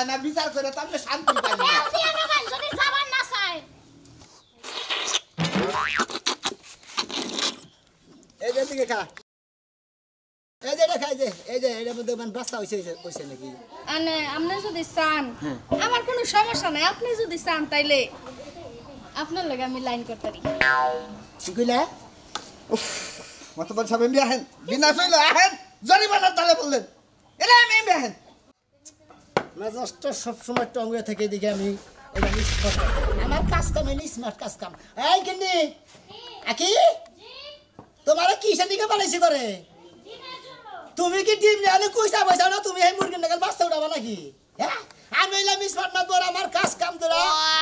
হয় না বিচার করে তো আমি শান্তি পাই না যদি যাবার না চাই এই যে দিকে খা এই যে দেখাই যে এই যে এর মধ্যে মানে বাচ্চা হইছে কইছে নাকি আনে আপনি যদি চান হ্যাঁ। আমার কোনো সমস্যা নাই আপনি যদি চান তাইলে আপনার লাগে আমি লাইন করতে পারি কি কইলা উফ মতবল সাহেব এমনি আহেন বিনা সইলো আহেন জরিমানার তালে বললেন এরা এমনি আহেন মেজাজটা সবসময় টঙ্গে থেকে এদিকে আমি আমার কাজ কাম এনে স্মার্ট কাজ কাম এই কেমনি আকি তোমার কিসের দিকে বানাইছে করে তুমি কি ডিম নিয়ে কইসা পয়সা না তুমি সেই মুরগির নাকাল বাচ্চা উঠাবা নাকি হ্যাঁ আমি হইলাম স্মার্ট মাত আমার কাজ কাম তোরা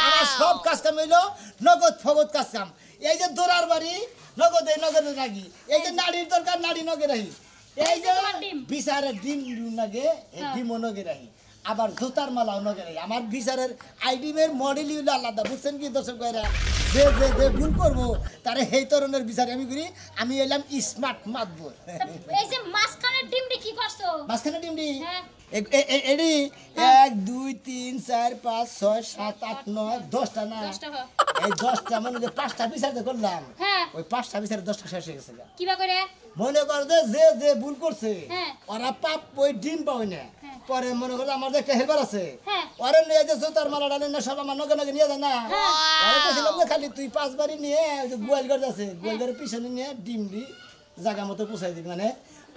আমার সব কাজ কাম হইলো নগদ ফগদ কাজ কাম এই যে দোরার বাড়ি নগদে নগদে রাখি এই যে নাড়ির দরকার নাড়ি নগে রাখি এই যে বিচারে ডিম লাগে হ্যাঁ। ডিমও নগে রাখি আবার জুতার মালা নগেলে আমার বিচারের আইডিমের মডেলই হলো আলাদা বুঝছেন কি দর্শক ভাইরা যে যে যে ভুল করবো তারে সেই ধরনের বিচার আমি করি আমি এলাম স্মার্ট মাতবর এই যে মাঝখানের ডিমটি কি করছো মাঝখানের ডিমটি হ্যাঁ হ্যাঁ। এক দুই তিন চার পাঁচ ছয় সাত আট নয় দশটা না হ্যাঁ। এই দশটা মনে যে পাঁচটা বিচার করলাম হ্যাঁ। ওই পাঁচটা দশটা শেষ হয়ে গেছে মনে কর যে যে ভুল করছে ওরা পাপ ওই ডিম পাবে না পরে মনে করলো আমার যে একটা হেল্পার আছে ওরে নিয়ে যে জুতার মালা ডালে না সব আমার নগে নগে নিয়ে যায় না যে খালি তুই পাঁচ বাড়ি নিয়ে ওই যে গোয়ালঘর আছে ঘরের পিছনে নিয়ে ডিম দি জায়গা মতো পুষাই দিবি মানে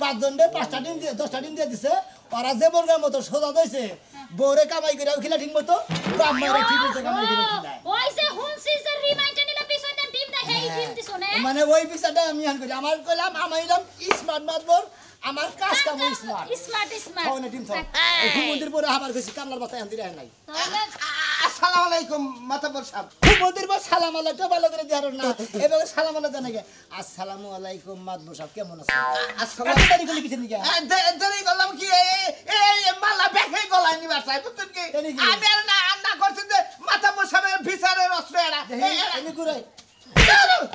পাঁচজন দিয়ে পাঁচটা ডিম দিয়ে দশটা ডিম দিয়ে দিছে পারা যে বর্গার মতো সোজা দইছে বউরে কামাই করে খিলা ঠিক মতো ব্রাহ্মণে ঠিক মতো কামাই করে খিলা ওই যে হুনসি যে রিমাইন্ডার নিলা দেন ডিম দা হেই ডিম দিছো না মানে ওই পিছাটা আমি হান করি আমার কইলাম আমাইলাম স্মার্ট মাত মাতবর আমার কাজ কাম স্মার্ট স্মার্ট স্মার্ট খাওনে ডিম থাও এই মন্দির পরে আবার বেশি কামলার বাতায় হান দিরা নাই তাহলে আসসালামু আলাইকুম মাতাবর সাহেব মোদির বা সালাম আলাইকুম ভালো করে দেওয়ার না এভাবে সালাম আলাই জানা গে আসসালামু আলাইকুম মাতবর সাহেব কেমন আছেন আসসালামু আলাইকুম লিখে নিগে দেরি করলাম কি এই মালা বেখে গলায় নিবা সাহেব তুমি কি আমি আর না করছি যে মাতাবর সাহেবের বিচারের অস্ত্র এরা এনে করে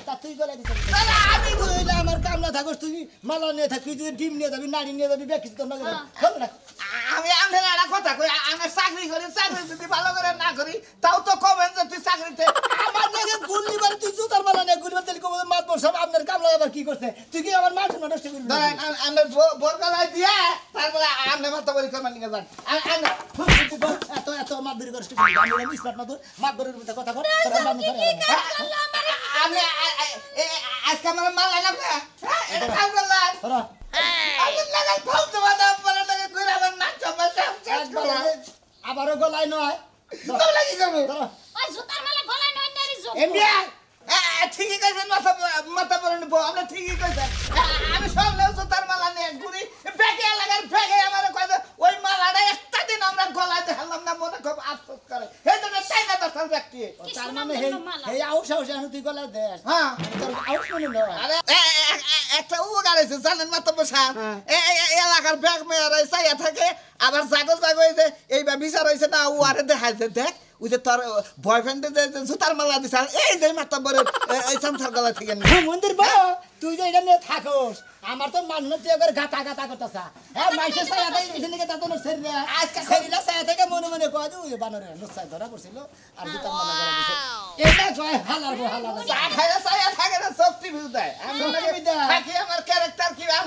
তা তুই গলাই দিছিস তাহলে আমি ধরলে আমার কামলা থাকস তুই মালা নিয়ে থাকি তুই ডিম নিয়ে যাবি নাড়ি নিয়ে যাবি বেকিস তোর হ্যাঁ। না আমি আমদের একটা কথা কই আমি চাকরি করি চাকরি যদি ভালো করে না করি তাও তো কমেন যে তুই চাকরিতে আমার নাকি গুলি বাড়ি তুই জুতার মালা নিয়ে গুলি বাড়ি তেল কমে মাতবর সব আমি আল্লাহ আবার কি করছে তুই কি আমার মানুষ মানুষ আমরা বোরকালাই দিয়া তারপরে আমরা মাথা বলি করবার নিয়ে যান এত এত মাতবরি করিস মাতবরির মধ্যে কথা আমি আজকে আমার মাল হ্যাঁ, লাগাম আবারও গলায় নয় গলায় হ্যাঁ, ঠিকই কইছেন মাথা মাথা পরে নেবো আপনি ঠিকই কইছেন হ্যাঁ, আমি সব লেউছো তার মালা নিয়ে ঘুরি ব্যাগে লাগার ব্যাগে আমার কয়েছে ওই মালাটা একটা দিন আমরা গলায় দেখালাম না মনে খুব আফসোস করে এই জন্য তাই না দর্শন ব্যক্তি তার মানে হেই হেই আউস আউস এখন তুই গলায় দেশ হ্যাঁ তোর আউস মনে নয় আরে একটা উপকার হয়েছে জানেন মাত্র বসা হ্যাঁ। এলাকার ব্যাগ মেয়েরা চাইয়া থাকে আবার জাগো জাগো এই যে এইবার বিচার হয়েছে না ও আরে দেখাইছে দেখ ওই যে তোর বয়ফ্রেন্ডে যে জুতার মালা দিস এই যে মাথা বরে এই সংসার গলা থেকে হ্যাঁ, মন্দির বা হ্যাঁ? তুই যে এটা নিয়ে থাকোস আমার তো মানুষ তুই করে গাতা গাতা করতেছ হ্যাঁ মাইসে সায়া থেকে এখান থেকে তাতো না শরীরে আজকে শরীরে সায়া থেকে মনে মনে কয় যে ওই বানরে নসাই ধরা পড়ছিল আর জুতার মালা গলা দিছে এটা জয় হালার বো হালার খাইলে সায়া থাকে না শক্তি বিদায় আমি থাকি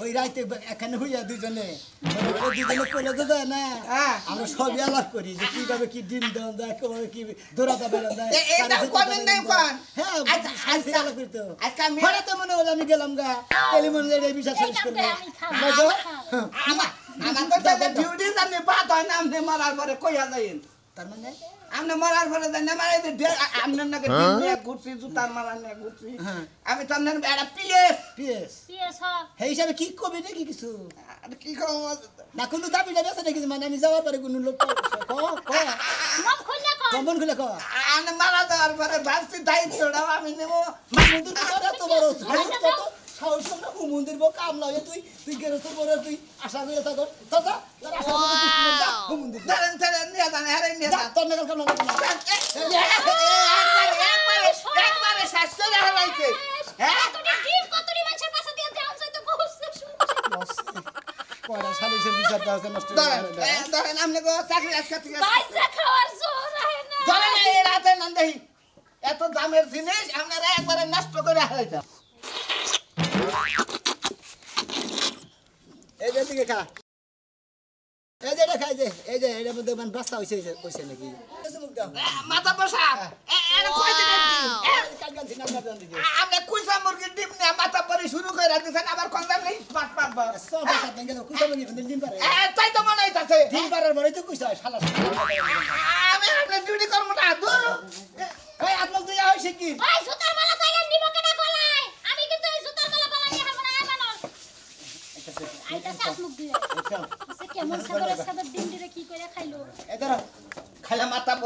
ওই রাইতে এখানে হইয়া দুজনে দুজনে কলেজে যায় না হ্যাঁ। আমরা সবই আলাপ করি যে কিভাবে কি ডিম দেওয়া যায় কিভাবে কি ধরা দেবে হ্যাঁ, তো মনে হলো আমি গেলাম গা তেলি মনে যায় বিশ্বাস শেষ করবো আমার তো ডিউটি জানি বাদ হয় না আপনি মারার পরে কইয়া যাইন তার মানে আপনি মরার পরে জানি আমার এই যে আপনার নাকি দিন হ্যাঁ? নিয়ে ঘুরছি জুতার মারা নিয়ে ঘুরছি হ্যাঁ। আমি তো আপনার একটা পিএস পিএস পিএস সেই হিসাবে কি কবি নাকি কিছু কি কম না কোনো দাবি দাবি নাকি মানে আমি যাওয়ার পরে কোনো লোক কমন খুলে কো আমি মারা যাওয়ার পরে ভাবছি দায়িত্বটা আমি নেব মামুদুর কত বড় সাহস না আচ্ছা, হুমুন্দির তুই তুই তুই আশা করে থাকো তোর নাগাল কামলা করতে না একবারে একবারে শেষ হ্যাঁ এত দামের জিনিস আপনারা একবারে নষ্ট করে হয়েছে এখন বাচ্চা হয়েছে হয়েছে নাকি মাথা বসা আমরা কুইসা মুরগির ডিম নিয়ে মাথা পরে শুরু করে রাখতেছেন আবার কন্দার নেই স্মার্ট পারবো কুইসা মুরগির ডিম পারে তাই তো মনে হইতাছে ডিম পারার পরেই তো কুইসা শালা আমি আপনার ডিউটি কর্ম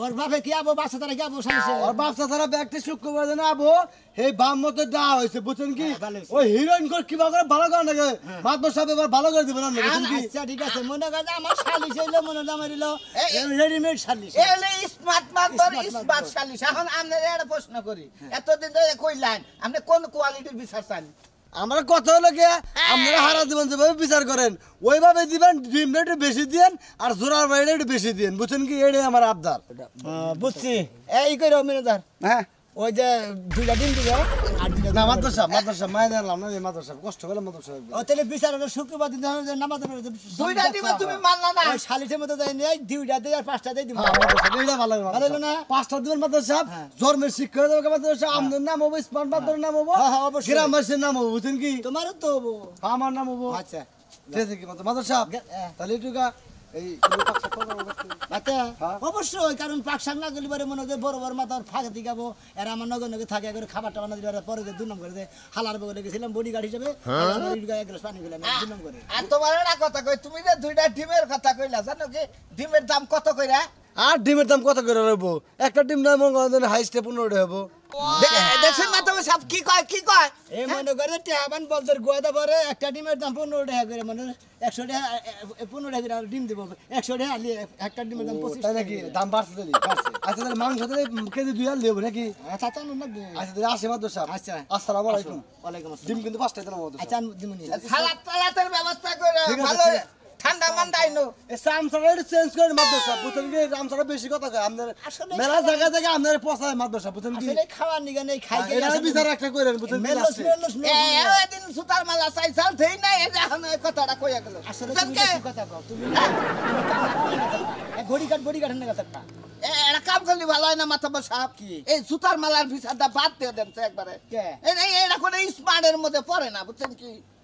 ওর বাপে কি আবো বাচ্চা তারা কি আবো সাইছে হ্যাঁ, ওর বাচ্চা তারা ব্যক্তি শুক্রবার দিন আবো এই বাম মতো দা হইছে বুঝছেন কি হ্যাঁ, ওই হিরোইন কর কি করে ভালো করে নাকি হ্যাঁ। মাতব সাহেব এবার ভালো করে দিবেন না আচ্ছা ঠিক আছে মনে করে আমার শালিশ হইলো মনে দাম হইলো রেডিমেড শালিশ এলে স্মার্ট মাতবর স্মার্ট শালিশ এখন আমরা একটা প্রশ্ন করি এত এতদিন ধরে লাইন আপনি কোন কোয়ালিটির বিচার চান আমরা কথা হলো কে হ্যাঁ। আপনারা হারা জীবন যেভাবে বিচার করেন ওইভাবে দিবেন ডিমটা একটু বেশি দিয়েন আর জোরার বাইরে একটু বেশি দিয়েন বুঝছেন কি এটাই আমার আবদার বুঝছি এই করে অমিনদার হ্যাঁ ওই যে দুইটা দিন দিবে না মাদ্রাসা মাদ্রাসা মায় জানলাম না মাদ্রাসা কষ্ট করে মাদ্রাসা ও তাহলে বিচার হলো শুক্রবার দিন নামাজ দুইটা দিবে তুমি মানলা না ওই শালিটের মধ্যে যাই নেই দুইটা দেয় আর পাঁচটা দেয় দিব এইটা হ্যাঁ, ভালো ভালো না পাঁচটা দিবেন মাদ্রাসা হ্যাঁ। জন্মের শিক্ষক দেবে মাদ্রাসা হ্যাঁ। আমদের নাম হবো স্মার্ট মাদ্রার নাম হবো অবশ্যই গ্রামবাসীর নাম হবো বুঝছেন কি তোমারও তো হবো আমার নাম হবো আচ্ছা ঠিক আছে মাদ্রাসা তাহলে একটু অবশ্যই কারণ পাকশাক না পরে মনে হয় বড় বড় মাথার ফাঁকে আমার নগর নগর থাকে করে খাবার টাবার না পরে দু নম্বর করে হালার বগলে গেছিলাম বডি গার্ড হিসেবে পানি দু নম্বরে আর তোমার না কথা কই তুমি যে দুইটা ডিমের কথা কইলা জানো কি ডিমের দাম কত কইরা আর ডিমের দাম কত করে রইবো একটা ডিম দাম হাইস্টে পনেরো হবো দেশের মাথা সব কি কয় কি কয় এই মনে করে টেহাবান বলদের গোয়াদা পরে একটা ডিমের দাম পনেরো টাকা করে মানে একশো টাকা পনেরো টাকা করে ডিম দিব একশো টাকা আলি একটা ডিমের দাম পঁচিশ টাকা নাকি দাম বাড়ছে তাহলে আচ্ছা তাহলে মাংস তাহলে কেজি দুই আল দেবো নাকি আচ্ছা চান না আচ্ছা তাহলে আসে মাত্র সাহেব আচ্ছা আসসালামু আলাইকুম ওয়ালাইকুম ডিম কিন্তু পাঁচটা দিলাম আচ্ছা দিমুনি সালাদ ব্যবস্থা করে ভালো ঠান্ডা মান্দা আইনো সামসারের চেঞ্জ করে মাদ্রাসা বুঝছেন কি রামসারা বেশি কথা কয় আপনার মেলা জায়গা থেকে আপনার পছায় মাদ্রাসা বুঝছেন কি খাওয়ার নিগা নেই খাই হ্যাঁ, এটা বিচার একটা করেন বুঝছেন এদিন সুতার মালা চাই চাল দেই না কথাটা কইয়া গেল আসলে কথা কও তুমি ঘড়ি কাট ঘড়ি কাটেন না কথা এরা কি এই জুতার মালার বাদ দিয়ে দেন একবারে স্মার্টের মধ্যে পড়ে না বুঝছেন কি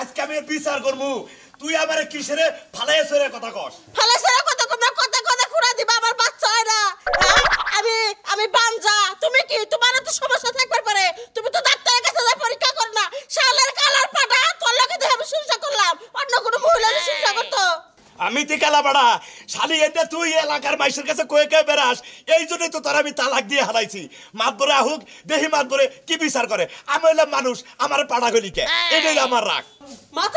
আজকে আমি বিচার করবো তুই আমার কিসের ফালাই সরে কথা কস ফালাই সরে কথা কমরা কথা কথা খুরা দিবা আমার বাচ্চা হয় না হ্যাঁ? আমি আমি বানজা তুমি কি তোমার তো সমস্যা থাকবার পারে তুমি তো ডাক্তারের কাছে যা পরীক্ষা কর না শালার কালার পাটা তোর লগে আমি সংসার করলাম অন্য কোনো মহিলা সংসার করতে আমি তি কালাপাড়া শালি এটা তুই এলাকার মাইসের কাছে কয়ে কয়ে বেড়াস এই জন্যই তো তোর আমি তালাক দিয়ে হারাইছি মাতবরে আহুক দেহি মাতবরে কি বিচার করে আমি হইলাম মানুষ আমার পাড়া গলিকে হ্যাঁ। এটাই আমার রাগ আমার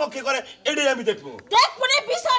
পক্ষে করে এটাই আমি দেখবো দেখবো পিছন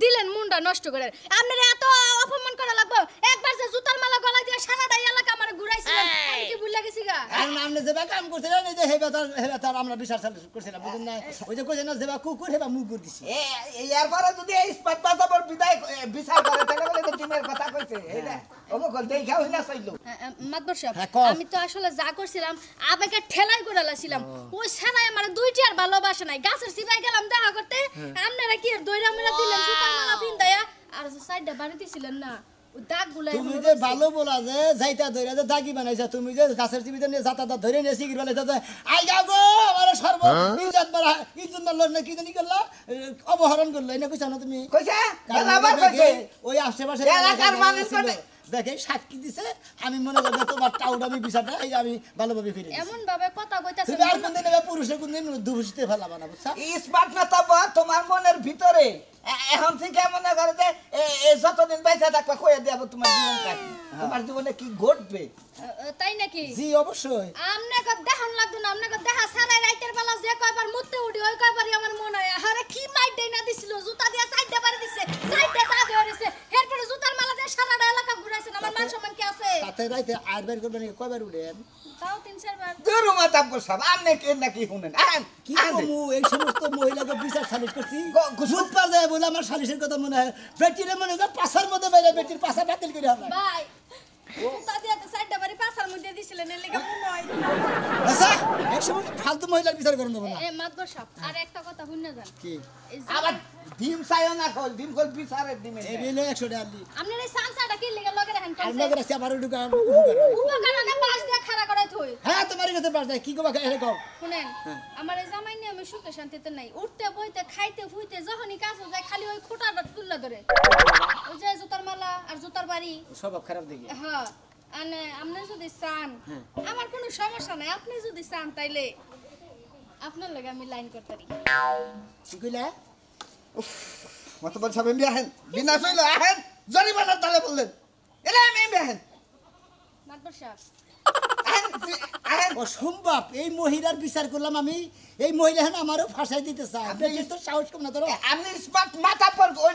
দিলেন মুন্ডা নষ্ট করে আপনারা এত অপমান করা লাগবে একবার যে জুতার মালা গলায় দিয়ে সারাটা এলাকা আমার ঘুরাইছিলেন আমি কি ভুল লাগেছি গা কারণ আপনি যেবা কাম করছিলেন এই যে হেবা তার হেবা তার আমরা বিচার করছিলাম বুঝুন না ওই যে কইছেন যেবা কুকুর হেবা মুগুর দিছি এই এরপরে যদি এই ইস্পাত বাজাবর বিদায় বিচার করে তাহলে বলে তো টিমের কথা কইছে এই না অমুকল দেখা হইলা চাইলো মাতবর সাহেব হ্যাঁ, আমি তো আসলে যা করছিলাম আবেগে ঠেলাই করালাছিলাম ওই সারাই আমার দুইটি আর ভালোবাসা নাই গাছের সিপাই গেলাম দেখা করতে হ্যাঁ। আপনারা কি দইরা মেরা দিলেন হ্যাঁ? হ্যাঁ? অপহরণ করলো না তুমি দেখে সাক্ষী দিছে আমি মনে করি তোমার টাউট আমি বিচারটা এই আমি ভালোভাবে ফিরে এমন ভাবে কথা কইতাছ তুমি আর কোনদিন পুরুষে কোনদিন দুবুসতে ফেলাবা না বুঝছা স্মার্ট না তোমার মনের ভিতরে এখন থেকে মনে করে যে যতদিন বেঁচে থাকবে কয়ে দেবো তোমার জীবন কাটবে হ্যাঁ। তোমার জীবনে কি ঘটবে তাই নাকি জি অবশ্যই আমনে কত দেখন লাগতো না আমনে কত দেখা সারা রাতের বেলা যে কয়বার মুতে উঠি ওই কয়বারই আমার মনে হয় আরে কি মাইট দেই না দিছিল জুতা দিয়া সাইড দিয়ে পারে দিছে সাইড দিয়ে দাগ হয়ে রইছে এরপরে জুতার আপনি সারাটা এলাকা ঘুরাইছেন আমার মান সম্মান কি আছে তাতে রাইতে আর বের করবেন কয়বার উঠেন তাও তিন চারবার দূর মা তাপকর সাহেব আপনি কে নাকি শুনেন আন কি কমু এই সমস্ত মহিলাকে বিচার সালিশ করছি সুদ পা যায় বলে আমার সালিশের কথা মনে হয় বেটিরে মনে হয় পাশার মধ্যে বাইরে বেটির পাশা বাতিল করে হবে ভাই ও দিছিলেন একসময় ফালতু মহিলার বিচার হ্যাঁ, কি কবা এরে কও শুনেন হ্যাঁ। আমার জামাই নিয়ে আমি সুখে শান্তিতে নাই উঠতে বইতে খাইতে ফুইতে যখনই কাজ যায় খালি ওই খোটাটা তুললা ধরে হ্যাঁ। ওই যে জুতার মালা আর জুতার বাড়ি সব খারাপ দেখি হ্যাঁ আপনি যদি চান হ্যাঁ। আমার কোনো সমস্যা নাই আপনি যদি চান তাইলে আপনার লগে আমি লাইন করতে পারি মত বল বিনা ফেল আহেন তালে বললেন এলে আমি এমবি নাটবর সাহেব অসম্ভব এই মহিলার বিচার করলাম আমি এই মহিলা হেন আমারও ফাঁসাই দিতে চাই তো সাহস কম না ধরো মাথা পর ওই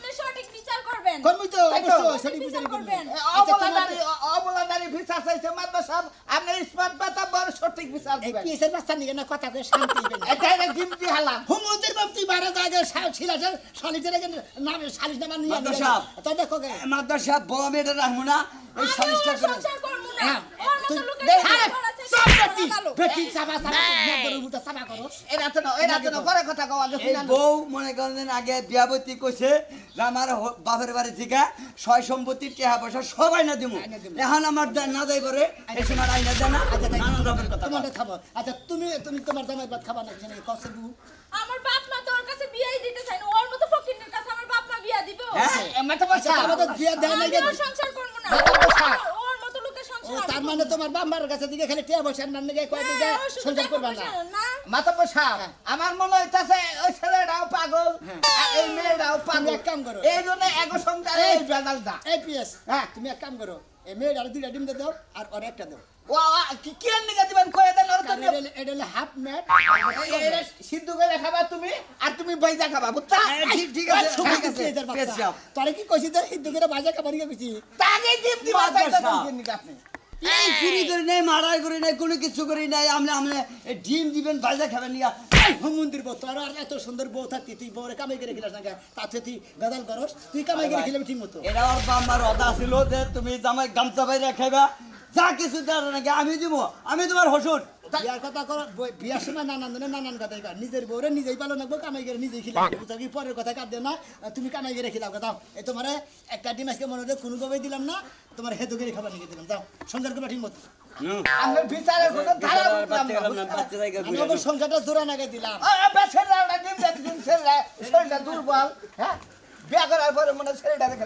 করবেন করবই তো অবশ্যই সেটি বিচার করবেন অবলাদারি অবলাদারি বিচার চাইছে মাত্র সব আপনি স্মার্ট পাতা বড় সঠিক বিচার দিবেন কি সেটা বাচ্চা নিয়ে না কথা করে শান্তি দিবেন এটা এটা গিমতি হালা হুমুদের বাপতি বারে আগে ছিলাছে শালিদের আগে নামে শালিস নামা নিয়ে মাদ্রাসাব তো দেখো গে মাদ্রাসাব বউ মেয়েটা রাখবো এই শালিসটা করে হ্যাঁ তুই দেখ আমার আচ্ছা, আচ্ছা, আচ্ছা, তুমি তুমি তোমার জামাই ভাত খাবা না বাপ মা তোর কাছে বিয়েই দিতে চায় না ওর মতো ফকিনের কাছে আমার বাপ মা বিয়া দিব হ্যাঁ আমার সংসার করব না তার মানে তোমার বাম্বার কাছে দিকে খালি টিয়া বসে না নিয়ে কয় দিকে হ্যাঁ, সংসার করবা না মাথা পোষা হ্যাঁ। আমার মনে হইতাছে ওই ছেলেটাও পাগল হ্যাঁ। এই মেয়েটাও পাগল এক কাম করো এই জন্য এক সংসার এই বেদাল দা এই হ্যাঁ তুমি এক কাম করো এই মেয়েটার দুইটা ডিম দাও আর ওর একটা দাও তারে কি কইছি সিদ্ধ করে বাজা খাবার গেছি তাকে এই চুরি করি মারাই কোনো কিছু আমলে আমলে ডিম দিবেন খাবেন নিয়া মন্দির তোর আর এত সুন্দর বউ থাকতি তুই বউরে কামাই করে খেলাস না তাতে তুই গাদাল করস তুই কামাই করে খেলাবি ঠিক মতো এটা ওর অদা ছিল যে তুমি জামাই গামছা বাইরে খাইবা যা কিছু দেওয়ার নাকি আমি দিব আমি তোমার হসুর বিয়ার কথা কর বিয়ার সময় নানান ধরনের নানান কথাই কর নিজের বউরে নিজেই পালন রাখবো কামাই করে নিজেই খিলাম বুঝো কি পরের কথা কাঁদবে না তুমি কামাই করে খিলাও দাও এ তোমার একটা ডিম আজকে মনে হলে কোনো কবে দিলাম না তোমার হেতু করে খাবার নিয়ে দিলাম দাও সংসার করবা ঠিক মতো আমি বিচারের কথা ধারা বললাম না আমার সংসারটা জোড়া নাগে দিলাম দুর্বল হ্যাঁ বিয়া করার পরে মনে ছেলেটা দেখে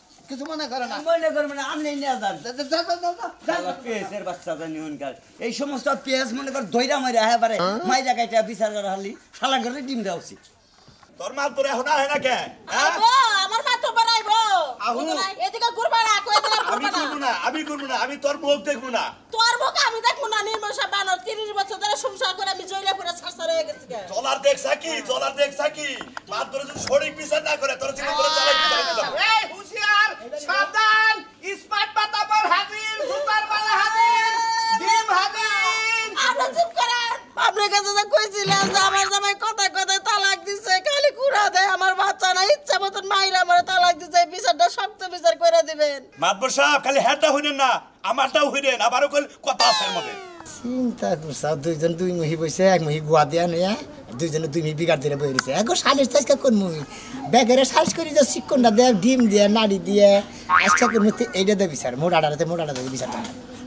কিছু মনে করে না মনে করবে মানে না আপনি নিয়ে যান পেঁয়াজের বাচ্চা জানি হনকার এই সমস্ত পেঁয়াজ মনে কর দইরা মাইরা হ্যাঁ পারে মাইরা কাইটা বিচার করা হালি শালা করে ডিম দেওয়া উচিত তোর মাল তোরে হোনা হয় না কে হ্যাঁ? আমার মা তো বানাইবো আহু এদিকে গুরবাড়া কই দিলা আমি করব না আমি করব না আমি তোর মুখ দেখব না তোর মুখ আমি দেখব না নির্মল সাহেব বানো 30 বছর ধরে সংসার করে আমি জইলা পুরা ছাড়ছা রয়ে গেছি কে জলার দেখছা কি জলার দেখছা কি মাত ধরে যদি শরীর বিচার না করে তোর জীবন করে চালাই দিতে হবে সাবধান ইস্পাত জামাই কথা কথা তালাক দিছে খালি কুড়া দেয় আমার বাচ্চা ইচ্ছা মতন মাইরা আমার তালাক দিছে বিচারটা শক্ত বিচার করে দিবেন মাতবর সাহেব খালি হ্যাঁটা হইলেন না আমারটাও হইলেন আবারও কথা আছে মধ্যে চিন্তা করছা দুইজন দুই মহি বইছে এক মুহি গুয়া দিয়া নিয়ে দুইজনে দুই মিহি বিগাড় দিয়ে বই রয়েছে এখন সালিশ কে কোন মুহি ব্যাগেরে সালিশ করি যে চিকনটা দেয় ডিম দিয়ে নাড়ি দিয়ে আজকা কোন মুহূর্তে এইটা দে বিচার মোট আড়াতে মোট আড়াতে বিচার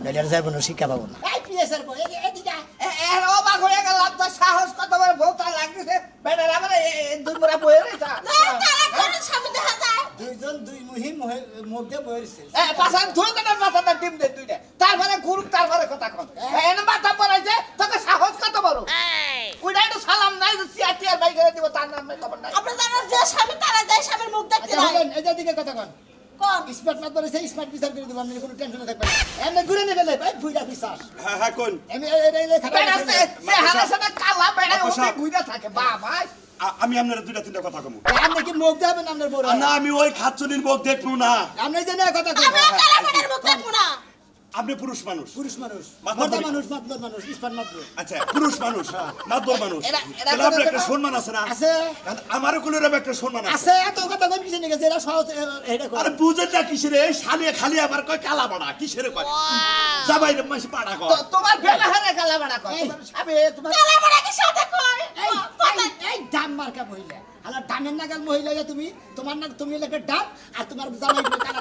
নইলে যাইব না শিক্ষা পাবো না সাহস কত বড় ভোক্তা লাগতেছে দুইজন দুই মুহি মধ্যে বইছে এ পাছান কথা কন মাথা পড়াইছে স্বামী তারা যায় স্বামীর মুখ দেখতে আচ্ছা, নাই এই দিব আমি কোনো টেনশন ভাই ভুইরা বিচার হ্যাঁ, হ্যাঁ, হ্যাঁ কালা বেড়া ওকে ঘুরে থাকে বাবা আমি আপনার দুইটা তিনটা কথা কমু আপনি কি মুখ দেবেন আপনার বড় না আমি ওই খাচ্ছুনির মুখ দেখবো না আপনি যে কথা কমু আপনি পুরুষ মানুষ পুরুষ মানুষ মাদবর মানুষ মাদবর মানুষ ইসপান মাদবর আচ্ছা পুরুষ মানুষ মাদবর মানুষ তাহলে আপনি একটা সম্মান আছে না আছে আমারও রে একটা সম্মান আছে আছে এত কথা কই কিসে গেছে এরা সহজ এটা আরে বুঝেন না কিসের এই শালে খালি আবার কয় কালা বাড়া কিসের কয় যা বাইরে মাসি পাড়া কয় তোমার ব্যবহারে কালা বাড়া কয় আবে তোমার কালা বাড়া কি সাথে কয় এই এই দাম মার্কা মহিলা আলা দামের নাগাল মহিলা তুমি তোমার না তুমি লাগে ডাব আর তোমার জামাই কালা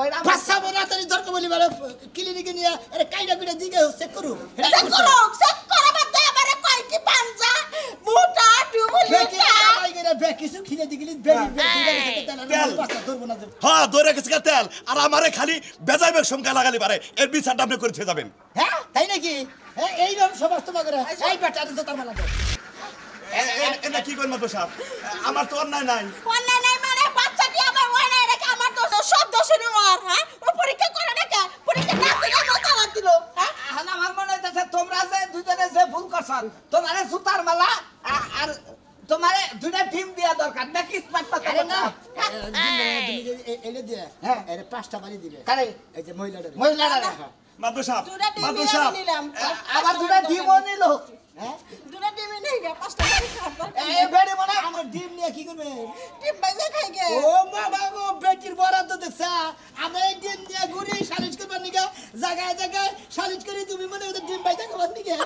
হ্যাঁ, হ্যাঁ। হ্যাঁ, তেল আর আমারে খালি বেজাইবে সংখ্যা লাগালি পারে এর বিচারটা আপনি করে যাবেন তাই নাকি এই আচ্ছা। এটা কি করবো আমার তো অন্যায় নাই অন্যায় নাই মানে দোষে হ্যাঁ? নেওয়ার হ্যাঁ? তোমারে দুটা ডিম দেওয়া দরকার না হ্যাঁ। এলে দিয়ে হ্যাঁ এর পাঁচটা বাড়ি দিবে মহিলাটা মহিলাটা আবার দুটা আচ্ছা, ডিমও আচ্ছা। নিল হ্যাঁ দুটো ডিমই নেই গে পাঁচটা মনে আমরা ডিম নিয়ে কি করবে ডিম বাইজে খাই গে ও মা বাবু বেটির বরাদ্দ দেখছা আমরা এই ডিম নিয়ে ঘুরি সালিশ করবার নিগে জায়গায় জায়গায় সালিশ করি তুমি মনে ওদের ডিম বাইজে খাবার নিগে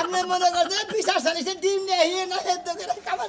আমরা মনে করছে বিচার সালিশে ডিম নিয়ে হিয়ে না হেদ্দ করে খাবার